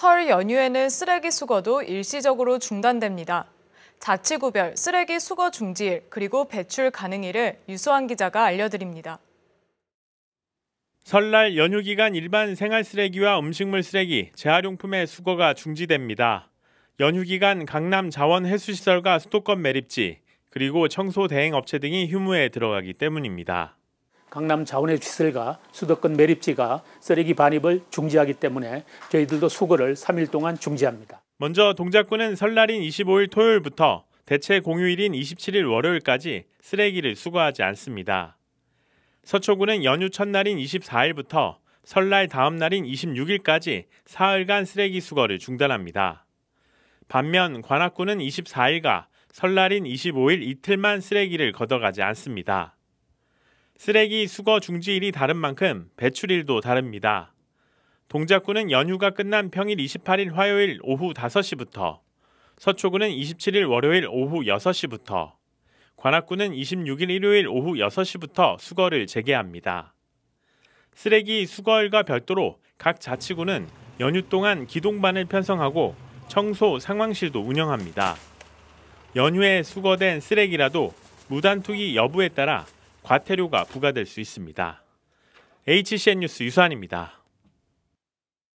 설 연휴에는 쓰레기 수거도 일시적으로 중단됩니다. 자치구별 쓰레기 수거 중지일 그리고 배출 가능일을 유수환 기자가 알려드립니다. 설날 연휴 기간 일반 생활 쓰레기와 음식물 쓰레기, 재활용품의 수거가 중지됩니다. 연휴 기간 강남 자원 해수시설과 수도권 매립지, 그리고 청소 대행 업체 등이 휴무에 들어가기 때문입니다. 강남 자원의 시설과 수도권 매립지가 쓰레기 반입을 중지하기 때문에 저희들도 수거를 3일 동안 중지합니다. 먼저 동작구는 설날인 25일 토요일부터 대체 공휴일인 27일 월요일까지 쓰레기를 수거하지 않습니다. 서초구는 연휴 첫날인 24일부터 설날 다음 날인 26일까지 사흘간 쓰레기 수거를 중단합니다. 반면 관악구는 24일과 설날인 25일 이틀만 쓰레기를 걷어가지 않습니다. 쓰레기 수거 중지일이 다른 만큼 배출일도 다릅니다. 동작구는 연휴가 끝난 평일 28일 화요일 오후 5시부터, 서초구는 27일 월요일 오후 6시부터, 관악구는 26일 일요일 오후 6시부터 수거를 재개합니다. 쓰레기 수거일과 별도로 각 자치구는 연휴 동안 기동반을 편성하고 청소 상황실도 운영합니다. 연휴에 수거된 쓰레기라도 무단 투기 여부에 따라 과태료가 부과될 수 있습니다. HCN 뉴스 유수환입니다.